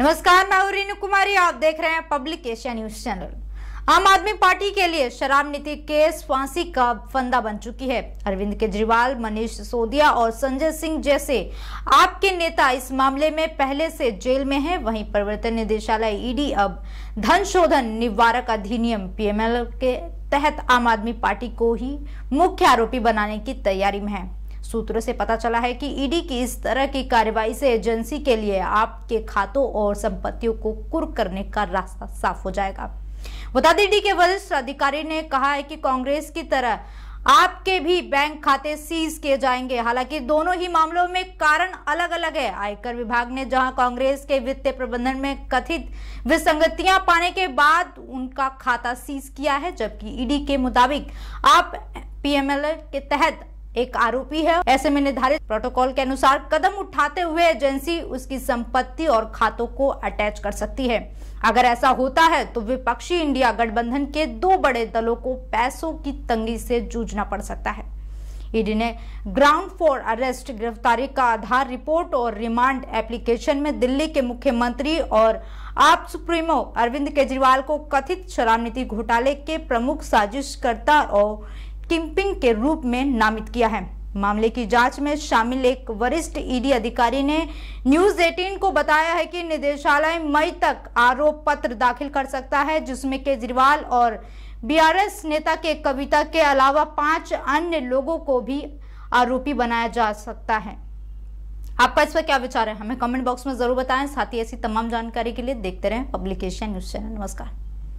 नमस्कार मैं हूं रीनू कुमारी आप देख रहे हैं पब्लिक एशिया न्यूज चैनल आम आदमी पार्टी के लिए शराब नीति केस फांसी का फंदा बन चुकी है अरविंद केजरीवाल मनीष सिसोदिया और संजय सिंह जैसे आपके नेता इस मामले में पहले से जेल में हैं वहीं प्रवर्तन निदेशालय ईडी अब धन शोधन निवारक अधिनियम पीएमएल के तहत आम आदमी पार्टी को ही मुख्य आरोपी बनाने की तैयारी में है सूत्रों से पता चला है कि ईडी की इस तरह की कार्रवाई से एजेंसी के लिए आपके खातों और संपत्तियों को कुर्क करने का रास्ता साफ हो जाएगा बता दें ईडी के वरिष्ठ अधिकारी ने कहा है कि कांग्रेस की तरह आपके भी बैंक खाते सीज किए जाएंगे हालांकि दोनों ही मामलों में कारण अलग अलग है आयकर विभाग ने जहां कांग्रेस के वित्तीय प्रबंधन में कथित विसंगतियां पाने के बाद उनका खाता सीज किया है जबकि ईडी के मुताबिक आप पीएमएल के तहत एक आरोपी है ऐसे में निर्धारित प्रोटोकॉल के अनुसार कदम उठाते हुए एजेंसी उसकी संपत्ति और खातों को अटैच कर सकती है अगर ऐसा होता है तो विपक्षी इंडिया गठबंधन के दो बड़े दलों को पैसों की तंगी से जूझना पड़ सकता है ईडी ने ग्राउंड फॉर अरेस्ट गिरफ्तारी का आधार रिपोर्ट और रिमांड एप्लीकेशन में दिल्ली के मुख्यमंत्री और आप सुप्रीमो अरविंद केजरीवाल को कथित शराब नीति घोटाले के प्रमुख साजिशकर्ता और किम्पिंग के रूप में नामित किया है मामले की जांच में शामिल एक वरिष्ठ ईडी अधिकारी ने न्यूज 18 को बताया है कि निदेशालय मई तक आरोप पत्र दाखिल कर सकता है जिसमें केजरीवाल और बीआरएस नेता के कविता के अलावा पांच अन्य लोगों को भी आरोपी बनाया जा सकता है आपका इस पर क्या विचार है हमें कमेंट बॉक्स में जरूर बताएं साथ ही ऐसी तमाम जानकारी के लिए देखते रहें पब्लिकेशन न्यूज चैनल नमस्कार